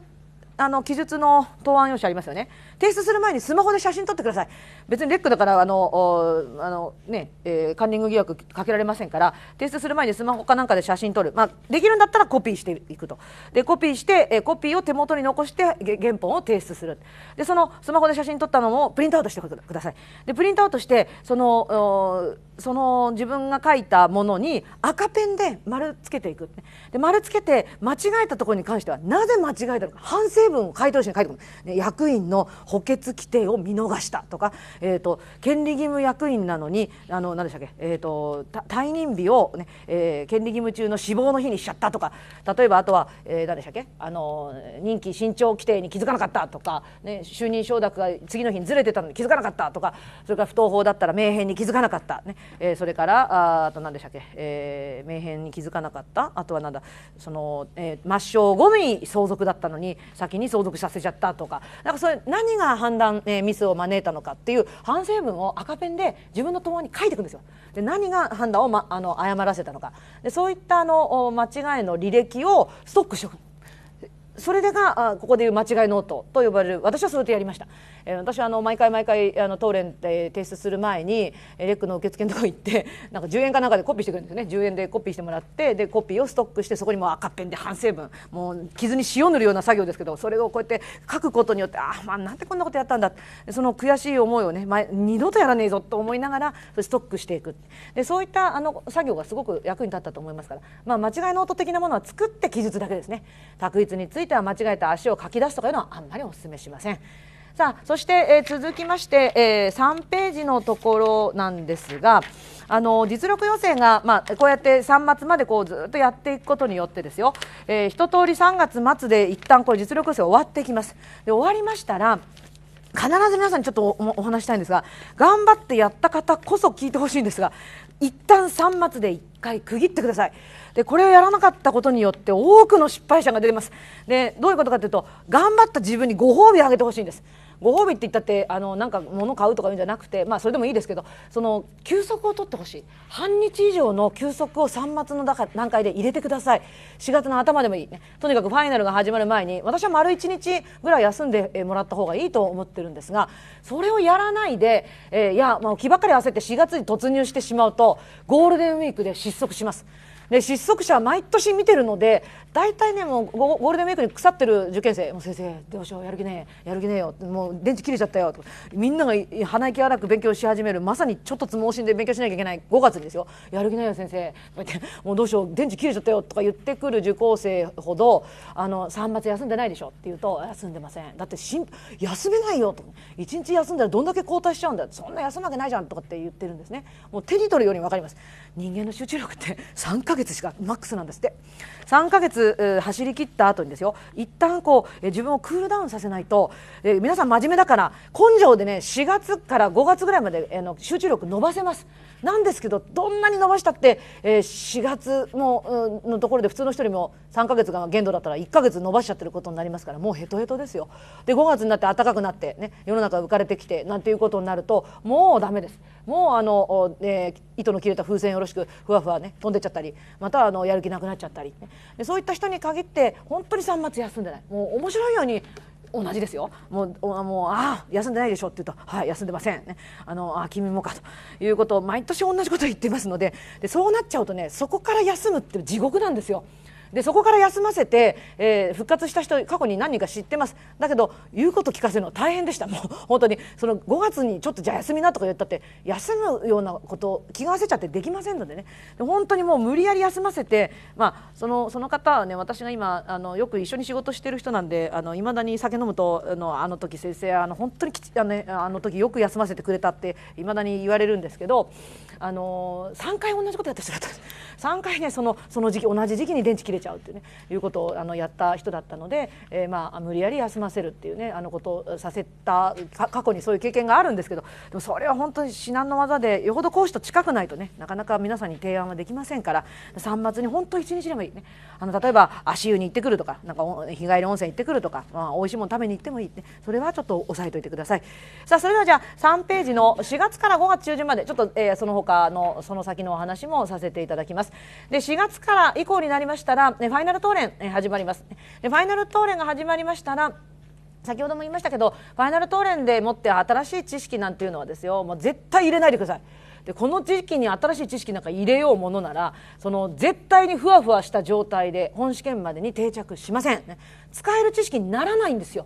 あの記述の答案用紙ありますよね提出する前にスマホで写真撮ってください別にレックだからあのあの、ねえー、カンニング疑惑かけられませんから提出する前にスマホかなんかで写真撮る、まあ、できるんだったらコピーしていくとでコピーして、えー、コピーを手元に残して原本を提出するでそのスマホで写真撮ったのもプリントアウトしてくださいでプリントアウトしてそのその自分が書いたものに赤ペンで丸つけていくで丸つけて間違えたところに関してはなぜ間違えたのか反省文を回答紙に書いてくる、ね、役員の補欠規定を見逃したとかえーと、権利義務役員なのにあのでしたっけ、えと、退任日をね、えー、権利義務中の死亡の日にしちゃったとか例えばあとは、えー、何でしたっけあの任期伸長規定に気づかなかったとか、ね、就任承諾が次の日にずれてたのに気づかなかったとかそれから不当法だったら名変に気づかなかった、ねえー、それからああと何でしたっけ、えー、名変に気づかなかったあとはなんだその、えー、抹消後に相続だったのに先に相続させちゃったとかなんかそれ何が判断、えー、ミスを招いたのかっていう反省文を赤ペンで自分の答案に書いていくんですよ。で何が判断を、ま、あの誤らせたのかでそういったあの間違いの履歴をストックしておくそれであここでいう間違いノートと呼ばれる私はそれでやりましたえー、あの毎回毎回あの当連で提出する前にレックの受付のとこ行って なんか10円かなんかでコピーしてくるんですね10円でコピーしてもらってでコピーをストックしてそこにも赤ペンで反省文もう傷に塩塗るような作業ですけどそれをこうやって書くことによってああまあなんでこんなことやったんだその悔しい思いをね、ま二度とやらねえぞと思いながらストックしていくでそういったあの作業がすごく役に立ったと思いますから、まあ、間違いノート的なものは作って記述だけですね。卓越については間違えた足を書き出すとかいうのはあんまりお勧めしません。さあそして、えー、続きまして、えー、3ページのところなんですが。あの実力予選が、まあ、こうやって3末までこうずっとやっていくことによってですよ、えー、一通り3月末で一旦これ実力予選終わってきますで終わりましたら必ず皆さんにちょっとお話したいんですが頑張ってやった方こそ聞いてほしいんですが一旦3末で1回区切ってくださいでこれをやらなかったことによって多くの失敗者が出てますでどういうことかというと頑張った自分にご褒美をあげてほしいんですご褒美って言ったってあのなんか物買うとかいうんじゃなくてまあそれでもいいですけどその休息を取ってほしい半日以上の休息を3末の段階で入れてください4月の頭でもいいねとにかくファイナルが始まる前に私は丸1日ぐらい休んでもらった方がいいと思ってるんですがそれをやらないで、えー、いや、まあ、気ばっかり焦って4月に突入してしまうとゴールデンウィークで失速します。で失速者毎年見てるので大体ねもうゴールデンウィークに腐ってる受験生「もう先生どうしようやる気ねえやる気ねえよ」もう電池切れちゃったよ」とかみんなが鼻息荒く勉強し始めるまさにちょっとつ盲信で勉強しなきゃいけない5月ですよ「やる気ないよ先生」もうどうしよう電池切れちゃったよ」とか言ってくる受講生ほど「あの3月休んでないでしょ」って言うと「休んでません」だってしん休めないよと1日休んだらどんだけ後退しちゃうんだそんな休むわけないじゃんとかって言ってるんですねもう手に取るように分かります人間の集中力って3 ヶ月しかマックスなんですって3ヶ月走り切った後にですよ一旦こう自分をクールダウンさせないと皆さん真面目だから根性でね4月から5月ぐらいまで集中力伸ばせますなんですけどどんなに伸ばしたって4月ののところで普通の人よりも3ヶ月が限度だったら1ヶ月伸ばしちゃってることになりますからもうヘトヘトですよで5月になって暖かくなってね世の中浮かれてきてなんていうことになるともうダメですもうあの、えー、糸の切れた風船よろしくふわふわね飛んでっちゃったりまたあのやる気なくなっちゃったり、ね、でそういった人に限って本当に3月休んでないもう面白いように同じですよもうもうああ休んでないでしょって言うとはい休んでません、ね、あのあ君もかということを毎年同じこと言ってますのででそうなっちゃうとねそこから休むって地獄なんですよ。でそこから休ませて、えー、復活した人過去に何人か知ってますだけど言うこと聞かせるの大変でしたもう本当にその5月にちょっとじゃあ休みなとか言ったって休むようなこと気が合わせちゃってできませんのでねで本当にもう無理やり休ませて、まあ、そのその方はね私が今あのよく一緒に仕事してる人なんでいまだに酒飲むとあのあの時先生あの本当にきあの、ね、あの時よく休ませてくれたっていまだに言われるんですけど。あの3回同じことやった人だったで3 回ねそのその時期同じ時期に電池切れちゃうっていうねいうことをあのやった人だったので、えー、まあ無理やり休ませるっていうねあのことをさせた過去にそういう経験があるんですけどでもそれは本当に至難の技でよほど講師と近くないとねなかなか皆さんに提案はできませんから3月に本当一日でもいいねあの例えば足湯に行ってくるとかなんか日帰り温泉行ってくるとか、まあ、美味しいもの食べに行ってもいいって、ね、それはちょっと押さえておいてください。さあそれではじゃあ3ページの4月から5月中旬までちょっと、えー、その他かのその先のお話もさせていただきますで4月から以降になりましたらファイナル討論始まりますでファイナル討論が始まりましたら先ほども言いましたけどファイナル討論でもって新しい知識なんていうのはですよもう絶対入れないでくださいでこの時期に新しい知識なんか入れようものならその絶対にふわふわした状態で本試験までに定着しません、ね、使える知識にならないんですよ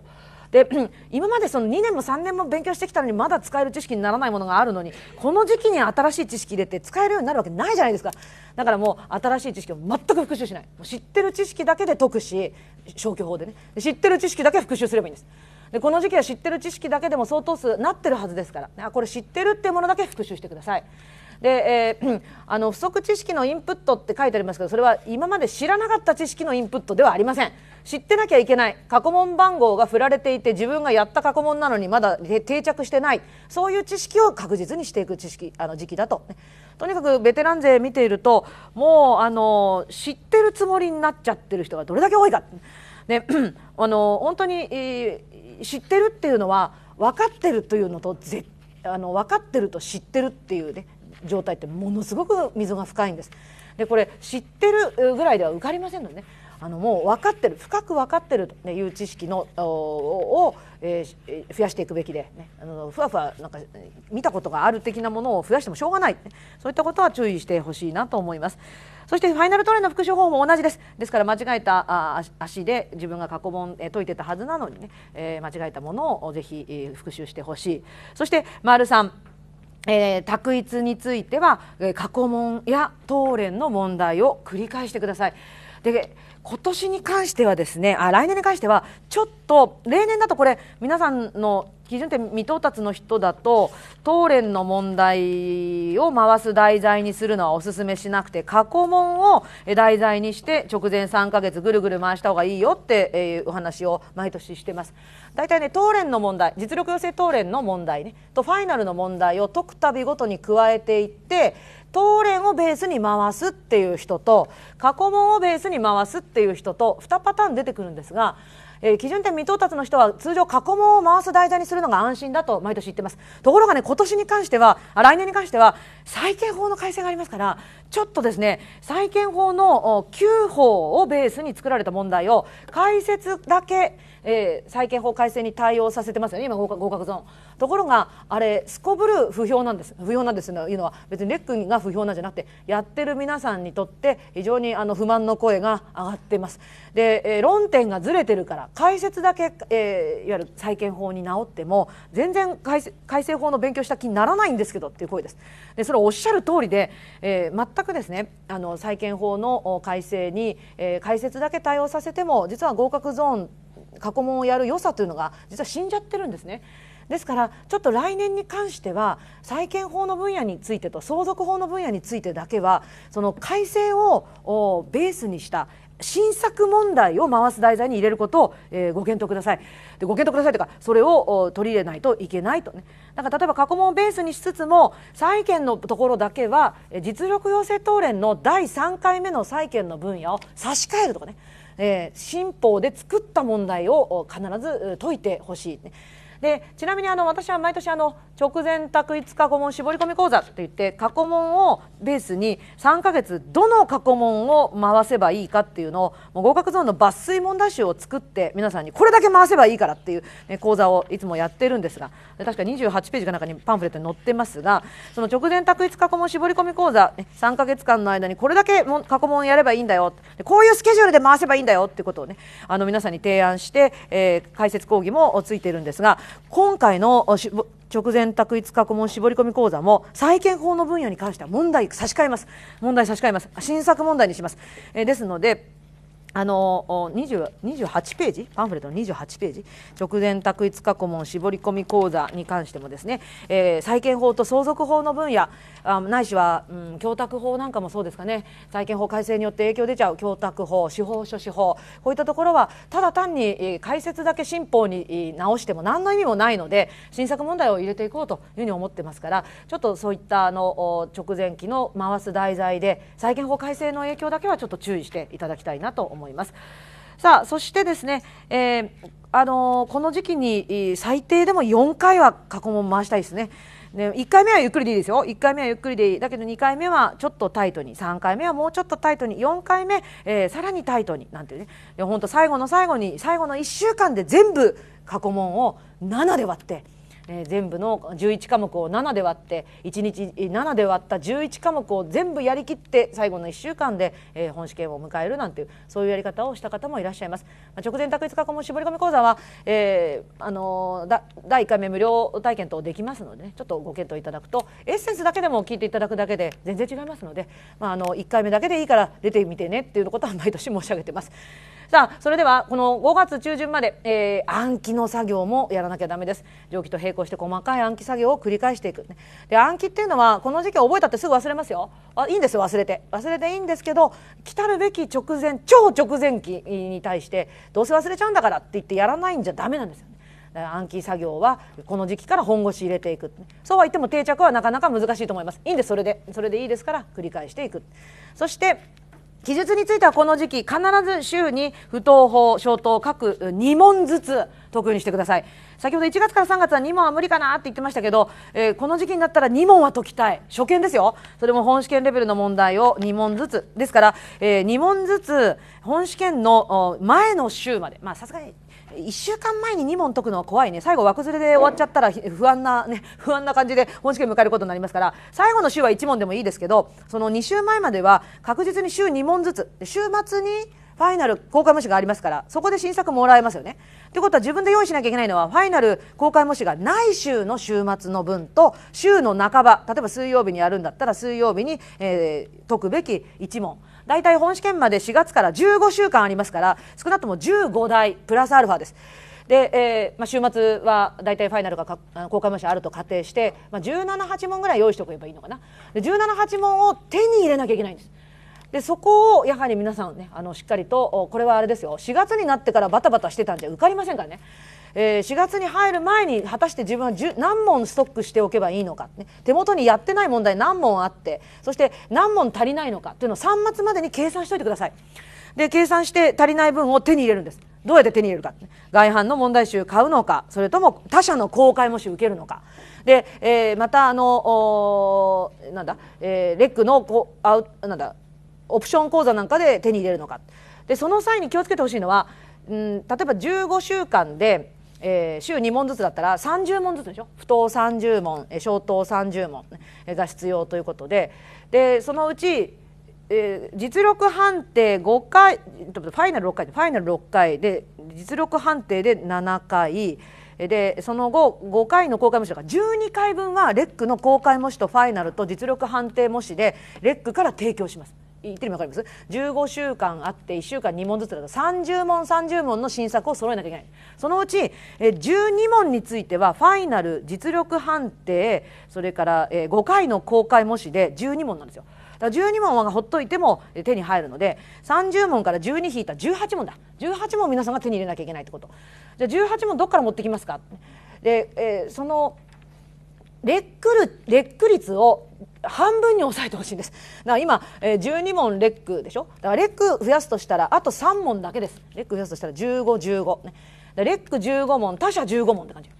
で 今までその2年も3年も勉強してきたのにまだ使える知識にならないものがあるのにこの時期に新しい知識入れて使えるようになるわけないじゃないですかだからもう新しい知識を全く復習しない知ってる知識だけで解くし消去法でね知ってる知識だけ復習すればいいんです。でこの時期は知ってる知識だけでも相当数なってるはずですから、ね、これ知ってるっていうものだけ復習してください。で、えー、あの不足知識のインプットって書いてありますけどそれは今まで知らなかった知識のインプットではありません知ってなきゃいけない過去問番号が振られていて自分がやった過去問なのにまだ定着してないそういう知識を確実にしていく知識あの時期だと、ね、とにかくベテラン勢見ているともうあの知ってるつもりになっちゃってる人がどれだけ多いか。ね、あの本当に、知ってるっていうのは分かってるというのとあの分かってると知ってるっていうね状態ってものすごく溝が深いんです。でこれ知ってるぐらいでは受かりませんのでねあのもう分かってる深く分かってるという知識のを、えー、増やしていくべきで、ね、あのふわふわなんか見たことがある的なものを増やしてもしょうがない、ね、そういったことは注意してほしいなと思います。そしてファイナルトレーの復習方法も同じです。ですから間違えたあ足で自分が過去問、え解いてたはずなのにね、えー、間違えたものをぜひ、復習してほしい。そして丸んえー、択一については、えー、過去問や答練の問題を繰り返してください。で今年に関してはですねあ来年に関してはちょっと例年だとこれ皆さんの基準点未到達の人だと当連の問題を回す題材にするのはおすすめしなくて過去問を題材にして直前3か月ぐるぐる回した方がいいよって、えー、お話を毎年してます。大体ね当連の問題実力養成当連の問題ねとファイナルの問題を解くたびごとに加えていって当連をベースに回すっていう人と過去問をベースに回すっていう人と2パターン出てくるんですがえー、基準点未到達の人は通常過去問を回す題材にするのが安心だと毎年言ってますところがね今年に関しては来年に関しては債権法の改正がありますからちょっとですね債権法の9法をベースに作られた問題を解説だけ、えー、債権法改正に対応させてますよね今合格ゾーン。ところがあれすこぶる不評なんです不評なんですというのは別にレックが不評なんじゃなくてやってる皆さんにとって非常にあの不満の声が上がってます。で、えー、論点がずれてるから解説だけ、えー、いわゆる債権法に直っても全然改正法の勉強した気にならないんですけどっていう声です。でそれはおっしゃる通りで、えー、全くですねあの債権法の改正に、えー、解説だけ対応させても実は合格ゾーン過去問をやる良さというのが実は死んじゃってるんですね。ですからちょっと来年に関しては債権法の分野についてと相続法の分野についてだけはその改正をベースにした新作問題を回す題材に入れることを、えー、ご検討くださいでご検討くださいというかそれを取り入れないといけないとねだから例えば過去問をベースにしつつも債権のところだけは実力要請答練の第3回目の債権の分野を差し替えるとかね、えー、新法で作った問題を必ず解いてほしい、ね、でちなみにあの私は毎年あの直前択5過去問絞り込み講座といって過去問をベースに3か月どの過去問を回せばいいかっていうのをもう合格ゾーンの抜粋問題集を作って皆さんにこれだけ回せばいいからっていう、ね、講座をいつもやってるんですが確か28ページかなんかにパンフレットに載ってますがその直前択5過去問絞り込み講座、ね、3か月間の間にこれだけ過去問やればいいんだよこういうスケジュールで回せばいいんだよってことをねあの皆さんに提案して、えー、解説講義もついてるんですが今回の直前択一過去問絞り込み講座も債権法の分野に関しては問題差し替えます問題差し替えます新作問題にします、えですのであの2 8ページパンフレットの28ページ直前択一過去問絞り込み講座に関してもですね、えー、債権法と相続法の分野あないしは、うん、供託法なんかもそうですかね債権法改正によって影響出ちゃう供託法司法書士法こういったところはただ単に解説だけ新法に直しても何の意味もないので新作問題を入れていこうというふうに思ってますからちょっとそういったあの直前期の回す題材で債権法改正の影響だけはちょっと注意していただきたいなと思います。思います。さあそしてですね、えー、あのー、この時期に最低でも4回は過去問回したいですね。ね、1回目はゆっくりでいいですよ1回目はゆっくりでいいだけど2回目はちょっとタイトに3回目はもうちょっとタイトに4回目、えー、さらにタイトになんていうね本当最後の最後に最後の1週間で全部過去問を7で割ってえー、全部の11科目を7で割って1日7で割った11科目を全部やりきって最後の1週間で、えー、本試験を迎えるなんていうそういうやり方をした方もいらっしゃいます。まあ、直前択一過去問絞り込み講座は、えー、あのだ第1回目無料体験等できますので、ね、ちょっとご検討いただくとエッセンスだけでも聞いていただくだけで全然違いますので、まあ、あの1回目だけでいいから出てみてねっていうことは毎年申し上げてます。さあそれではこの5月中旬まで、えー、暗記の作業もやらなきゃダメです蒸気と並行して細かい暗記作業を繰り返していく、ね、で暗記っていうのはこの時期覚えたってすぐ忘れますよあいいんですよ忘れて忘れていいんですけど来たるべき直前超直前期に対してどうせ忘れちゃうんだからって言ってやらないんじゃダメなんですよね暗記作業はこの時期から本腰入れていくそうは言っても定着はなかなか難しいと思いますいいんですそれでそれでいいですから繰り返していくそして記述についてはこの時期必ず週に不当法消灯各2問ずつ得意にしてください先ほど1月から3月は2問は無理かなって言ってましたけど、えー、この時期になったら2問は解きたい初見ですよそれも本試験レベルの問題を2問ずつですから、えー、2問ずつ本試験の前の週までまあさすがに1週間前に2問解くのは怖いね最後枠連れで終わっちゃったら不安な、ね、不安な感じで本試験迎えることになりますから最後の週は1問でもいいですけどその2週前までは確実に週2問ずつ週末にファイナル公開模試がありますからそこで新作もらえますよね。ということは自分で用意しなきゃいけないのはファイナル公開模試がない週の週末の分と週の半ば例えば水曜日にやるんだったら水曜日に、えー、解くべき1問。大体本試験まで4月から15週間ありますから少なくとも15台プラスアルファです。で、えーまあ、週末は大体ファイナルが公開模試あると仮定して、まあ、178問ぐらい用意しておけばいいのかな178問を手に入れなきゃいけないんです。でそこをやはり皆さんねあのしっかりとこれはあれですよ4月になってからバタバタしてたんじゃ受かりませんからねえー、4月に入る前に果たして自分は何問ストックしておけばいいのか、ね、手元にやってない問題何問あってそして何問足りないのかというのを3末までに計算しておいてください。で計算して足りない分を手に入れるんです。どうやって手に入れるか外販の問題集買うのかそれとも他社の公開模試受けるのかで、えー、またあのなんだ、えー、レックのこアウなんだオプション講座なんかで手に入れるのかでその際に気をつけてほしいのは、うん、例えば15週間でえー、週2問ずつだったら30問ずつでしょ不当30問、えー、消灯30問、が必要ということででそのうち、えー、実力判定5回ファイナル6回ファイナル6回で実力判定で7回でその後5回の公開模試だから12回分はレックの公開模試とファイナルと実力判定模試でレックから提供します。言ってるわかります ?15 週間あって1週間2問ずつだと30問30問の新作を揃えなきゃいけない。そのうちえ12問についてはファイナル実力判定それからえ5回の公開模試で12問なんですよ。だから12問はほっといても手に入るので30問から12引いた18問だ18問皆さんが手に入れなきゃいけないってことじゃあ18問どっから持ってきますかで、えー、その劣句る劣句率を半分に抑えてほしいんです。だから今、えー、12問レックでしょ。だからレック増やすとしたらあと3問だけです。レック増やすとしたら15、15ね。レック15問、他社15問って感じ。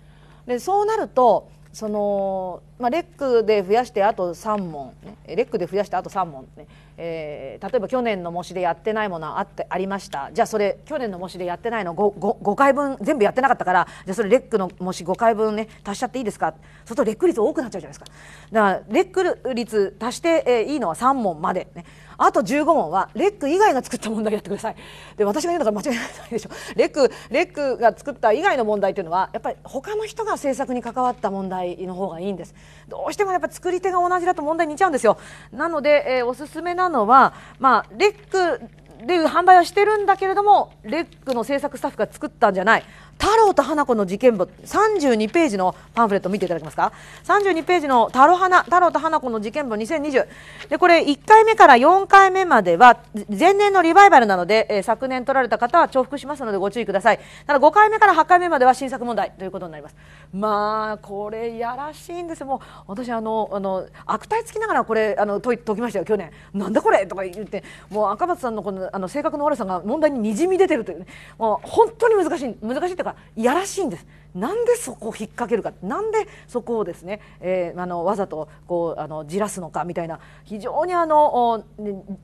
でそうなるとその、まあ、レックで増やしてあと3問、ね、レックで増やしてあと3問ね、えー、例えば去年の模試でやってないものはあってありましたじゃあそれ去年の模試でやってないの 5, 5, 5回分全部やってなかったからじゃあそれレックの模試5回分ね足しちゃっていいですかそうするとレック率多くなっちゃうじゃないですかだからレック率足して、えー、いいのは3問まで、ね、あと15問はレック以外が作った問題やってくださいで私が言うのが間違いないでしょレックレックが作った以外の問題というのはやっぱり他の人が制作に関わった問題の方がいいんですどうしてもやっぱ作り手が同じだと問題に似ちゃうんですよなので、えー、おすすめなのはまあレックで販売はしてるんだけれどもレックの制作スタッフが作ったんじゃない太郎と花子の事件簿32ページのパンフレット見ていただけますか32ページの太郎花太郎と花子の事件簿2020でこれ1回目から4回目までは前年のリバイバルなので、えー、昨年取られた方は重複しますのでご注意くださいただ5回目から8回目までは新作問題ということになりますまあこれやらしいんですもう私あのあの悪態つきながらこれあの解解きましたよ去年なんだこれとか言ってもう赤松さんのこのあの性格の悪さが問題ににじみ出てるという、ね、もう本当に難しい難しいってかがいやらしいんです。なんでそこを引っ掛けるかなんでそこをですね、えー、あのわざとこうあのじらすのかみたいな非常にあの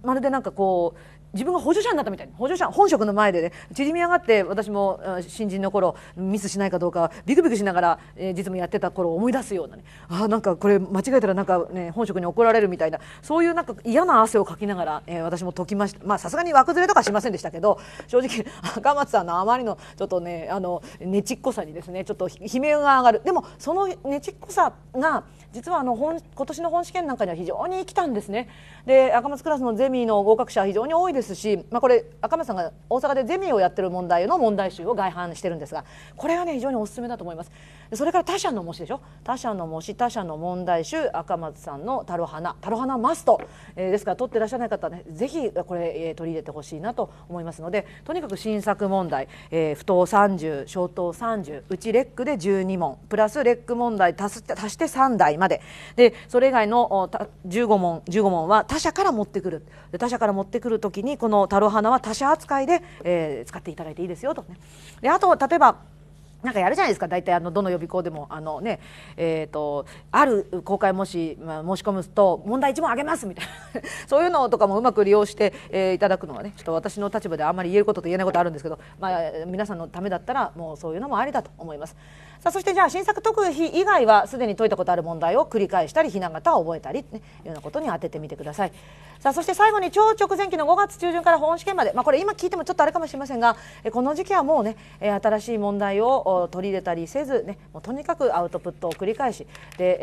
まるでなんかこう自分が補助者になったみたいに補助者本職の前でね縮み上がって私も新人の頃ミスしないかどうかビクビクしながら、えー、実務やってた頃を思い出すようなねあなんかこれ間違えたらなんか、ね、本職に怒られるみたいなそういうなんか嫌な汗をかきながら、えー、私も解きましたまあさすがに枠ずれとかしませんでしたけど正直赤松さんのあまりのちょっとねあのねちっこさにですねちょっと悲鳴が上がるでもそのねちっこさが実はあの本今年の本試験なんかには非常に生きたんですね。で赤松クラスのゼミの合格者非常に多いですし、まあ、これ赤松さんが大阪でゼミをやってる問題の問題集を外販してるんですがこれがね非常におすすめだと思います。それから他者の模試でしょ他者の模試他者の問題集赤松さんのタロハナタロハナマスト、えー、ですから取ってらっしゃらない方ねぜひこれ、えー、取り入れてほしいなと思いますのでとにかく新作問題、えー、不当30小当30うちレックで12問プラスレック問題足す足して3台まででそれ以外の15問15問は他者から持ってくる他者から持ってくる時にこのタロハナは他者扱いで、えー、使っていただいていいですよとね。であと例えばなんかやるじゃないですか大体あのどの予備校でもあの、ねえーと、ある公開もし、まあ、申し込むと問題1問あげますみたいな そういうのとかもうまく利用して、えー、いただくのはねちょっと私の立場であんまり言えることと言えないことあるんですけど、まあ、皆さんのためだったらもうそういうのもありだと思います。さあそしてじゃあ新作特く日以外はすでに解いたことある問題を繰り返したりひな形を覚えたり、ね、いうようなことに当ててみてくださいさあそして最後に超直前期の5月中旬から本試験まで、まあ、これ今聞いてもちょっとあれかもしれませんがえこの時期はもうね新しい問題を取り入れたりせず、ね、もうとにかくアウトプットを繰り返しで、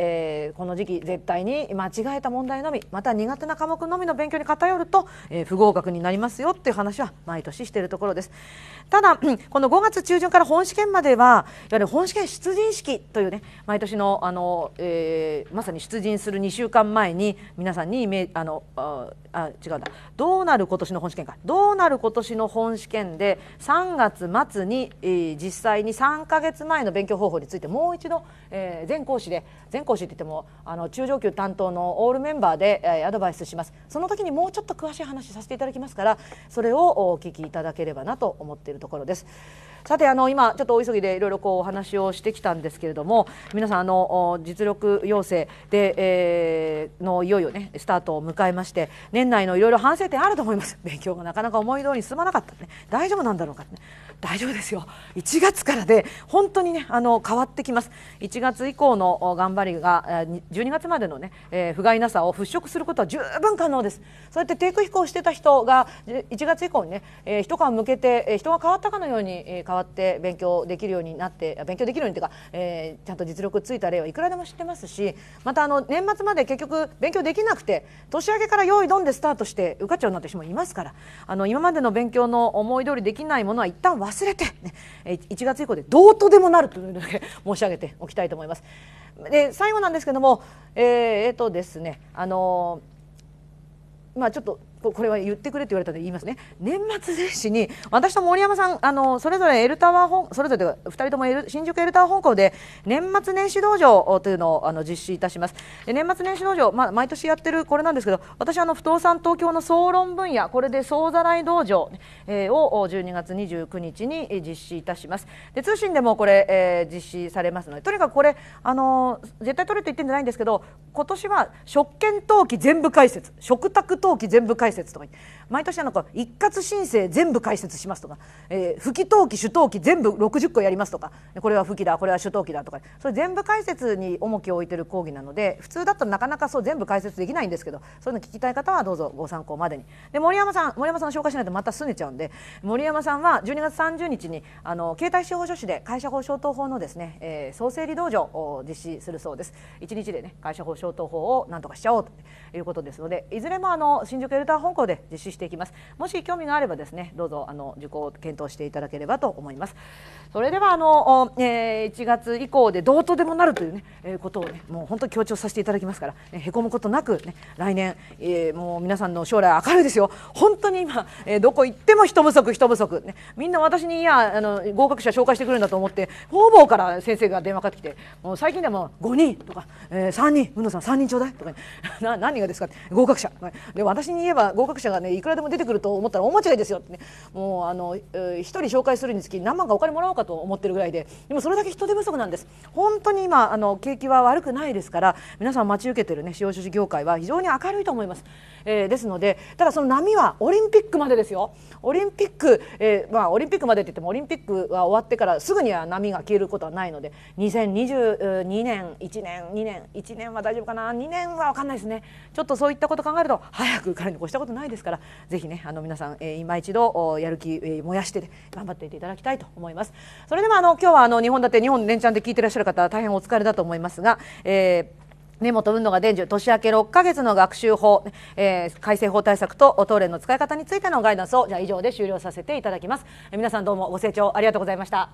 えー、この時期絶対に間違えた問題のみまた苦手な科目のみの勉強に偏ると、えー、不合格になりますよっていう話は毎年しているところですただこの5月中旬から本試験まではいわゆる本試験出陣式というね毎年のあの、えー、まさに出陣する2週間前に皆さんにあのああ違うんだどうなる今年の本試験かどうなる今年の本試験で3月末に、えー、実際に3か月前の勉強方法についてもう一度、えー、全講師で全講師って言ってもあの中上級担当のオールメンバーで、えー、アドバイスしますその時にもうちょっと詳しい話させていただきますからそれをお聞きいただければなと思っているところです。さてあの今ちょっとお急ぎでいろいろこうお話をしてきたんですけれども皆さんあの実力要請で、えー、のいよいよねスタートを迎えまして年内のいろいろ反省点あると思います勉強がなかなか思い通りに進まなかったね大丈夫なんだろうかって、ね、大丈夫ですよ1月からで本当にねあの変わってきます1月以降の頑張りが12月までのね、えー、不甲斐なさを払拭することは十分可能ですそうやって低空飛行してた人が1月以降にね、えー、一皮向けて、え人が変わったかのように、え変わって勉強できるようになって勉強できるようにというか、えー、ちゃんと実力ついた例はいくらでも知ってますしまたあの年末まで結局勉強できなくて年明けから用意どんでスタートして受かっちゃうなって人もいますからあの今までの勉強の思い通りできないものは一旦忘れて、ね、1月以降でどうとでもなるというだけ申し上げておきたいと思います。で最後なんですけども、えー、えー、とですねあのまあちょっとこれは言ってくれて言われたので言いますね年末年始に私と森山さんあのそれぞれエルタワーそれぞれ2人とも新宿エルタワー本校で年末年始道場というのをあの実施いたします年末年始道場、まあ、毎年やってるこれなんですけど私あの不動産東京の総論分野これで総ざらい道場、えー、を12月29日に実施いたしますで通信でもこれ、えー、実施されますのでとにかくこれあの絶対取れと言ってんじゃないんですけど今年は食券登記全部解説食卓登記全部解説説とか毎年あの一括申請全部解説しますとか、えー、不起登記主登記全部60個やりますとかこれは不起だこれは主登記だとかそれ全部解説に重きを置いてる講義なので普通だとなかなかそう全部解説できないんですけどそういうの聞きたい方はどうぞご参考までにで森山さん森山さんの紹介しないとまた拗ねちゃうんで森山さんは12月30日にあの携帯司法書士で会社法消灯法のですね、えー、創生理道場を実施するそうです1日でね会社法消灯法をなんとかしちゃおうということですのでいずれもあの新宿エルタター本校で実施していきますもし興味があればですねどうぞあの受講を検討していただければと思いますそれではあの、えー、1月以降でどうとでもなるというね、えー、ことをねもう本当に強調させていただきますから、ね、へこむことなくね来年、えー、もう皆さんの将来明るいですよ本当に今、えー、どこ行っても人不足人不足ねみんな私にいやあの合格者紹介してくるんだと思って方々から先生が電話かかってきてもう最近でも5人とか、えー、3人宇野さん3人ちょうだいとか、ね、な何がですか合格者で私に言えば合格者がねいくらでも出てくると思ったら大間違いですよってねもうあの一人紹介するにつき何万かお金もらおうかと思ってるぐらいででもそれだけ人手不足なんです本当に今あの景気は悪くないですから皆さん待ち受けてるね司法書士業界は非常に明るいと思います。えー、ですのでただその波はオリンピックまでですよオリンピック、えー、まあ、オリンピックまでって言ってもオリンピックは終わってからすぐには波が消えることはないので2022年1年2年1年は大丈夫かな2年は分かんないですねちょっとそういったこと考えると早く彼に越したことないですからぜひねあの皆さん、えー、今一度やる気、えー、燃やして、ね、頑張っていていただきたいと思います。それではあの今日はあの日本って日本連チャンで聞いてらっしゃる方大変お疲れだと思いますが、えー根本運動が伝授年明け6か月の学習法、えー、改正法対策とお東連の使い方についてのガイダンスをじゃあ以上で終了させていただきます、え皆さんどうもご清聴ありがとうございました